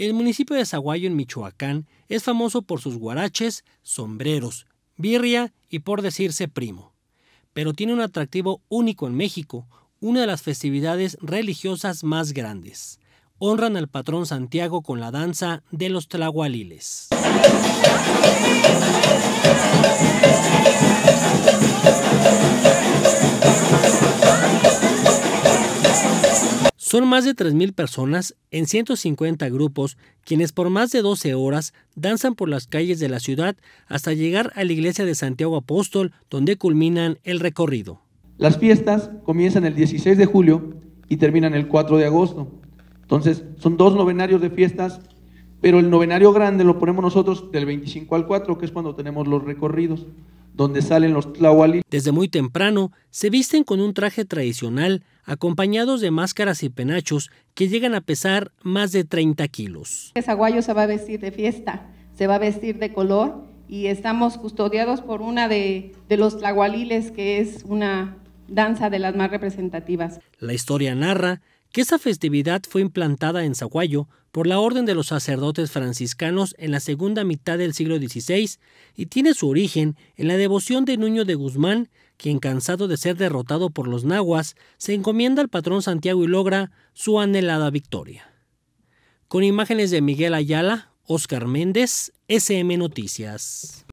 El municipio de Zaguayo en Michoacán es famoso por sus guaraches, sombreros, birria y por decirse primo. Pero tiene un atractivo único en México, una de las festividades religiosas más grandes. Honran al patrón Santiago con la danza de los tlahualiles. Son más de 3.000 personas en 150 grupos quienes por más de 12 horas danzan por las calles de la ciudad hasta llegar a la iglesia de Santiago Apóstol donde culminan el recorrido. Las fiestas comienzan el 16 de julio y terminan el 4 de agosto. Entonces son dos novenarios de fiestas, pero el novenario grande lo ponemos nosotros del 25 al 4, que es cuando tenemos los recorridos donde salen los tlahualiles. Desde muy temprano se visten con un traje tradicional, acompañados de máscaras y penachos que llegan a pesar más de 30 kilos. El zaguayo se va a vestir de fiesta, se va a vestir de color y estamos custodiados por una de, de los tlahualiles que es una danza de las más representativas. La historia narra que esa festividad fue implantada en Zaguayo por la Orden de los Sacerdotes Franciscanos en la segunda mitad del siglo XVI y tiene su origen en la devoción de Nuño de Guzmán, quien cansado de ser derrotado por los nahuas, se encomienda al patrón Santiago y logra su anhelada victoria. Con imágenes de Miguel Ayala, Oscar Méndez, SM Noticias.